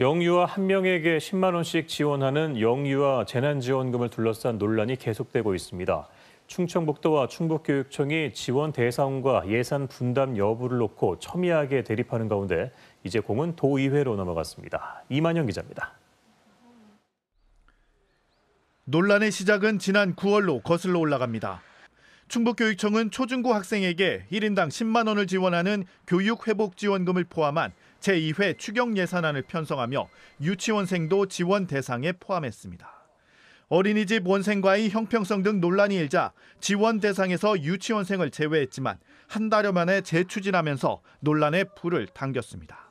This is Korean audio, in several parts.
영유아 한 명에게 10만 원씩 지원하는 영유아 재난지원금을 둘러싼 논란이 계속되고 있습니다. 충청북도와 충북교육청이 지원 대상과 예산 분담 여부를 놓고 첨예하게 대립하는 가운데 이제 공은 도의회로 넘어갔습니다. 이만영 기자입니다. 논란의 시작은 지난 9월로 거슬러 올라갑니다. 충북교육청은 초중고 학생에게 1인당 10만 원을 지원하는 교육회복지원금을 포함한 제2회 추경 예산안을 편성하며 유치원생도 지원 대상에 포함했습니다. 어린이집 원생과의 형평성 등 논란이 일자 지원 대상에서 유치원생을 제외했지만 한 달여 만에 재추진하면서 논란의 불을 당겼습니다.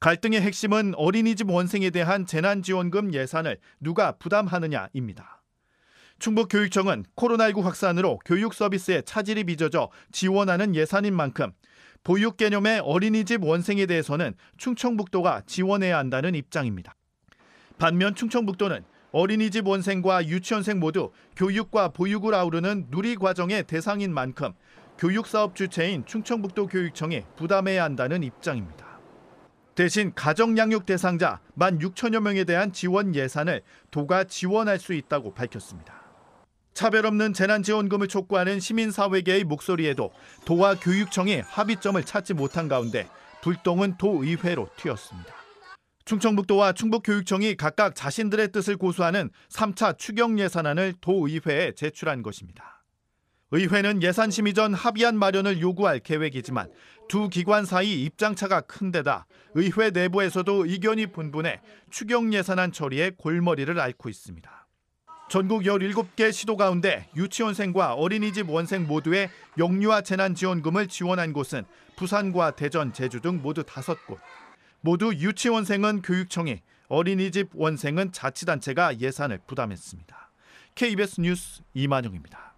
갈등의 핵심은 어린이집 원생에 대한 재난지원금 예산을 누가 부담하느냐입니다. 충북교육청은 코로나19 확산으로 교육 서비스에 차질이 빚어져 지원하는 예산인 만큼 보육 개념의 어린이집 원생에 대해서는 충청북도가 지원해야 한다는 입장입니다. 반면 충청북도는 어린이집 원생과 유치원생 모두 교육과 보육을 아우르는 누리 과정의 대상인 만큼 교육사업 주체인 충청북도 교육청에 부담해야 한다는 입장입니다. 대신 가정양육 대상자 1만 6천여 명에 대한 지원 예산을 도가 지원할 수 있다고 밝혔습니다. 차별 없는 재난지원금을 촉구하는 시민사회계의 목소리에도 도와 교육청이 합의점을 찾지 못한 가운데 불똥은 도의회로 튀었습니다. 충청북도와 충북교육청이 각각 자신들의 뜻을 고수하는 3차 추경 예산안을 도의회에 제출한 것입니다. 의회는 예산 심의 전 합의안 마련을 요구할 계획이지만 두 기관 사이 입장차가 큰 데다 의회 내부에서도 의견이 분분해 추경 예산안 처리에 골머리를 앓고 있습니다. 전국 17개 시도 가운데 유치원생과 어린이집 원생 모두의 영유아 재난지원금을 지원한 곳은 부산과 대전, 제주 등 모두 5곳. 모두 유치원생은 교육청이, 어린이집 원생은 자치단체가 예산을 부담했습니다. KBS 뉴스 이만용입니다.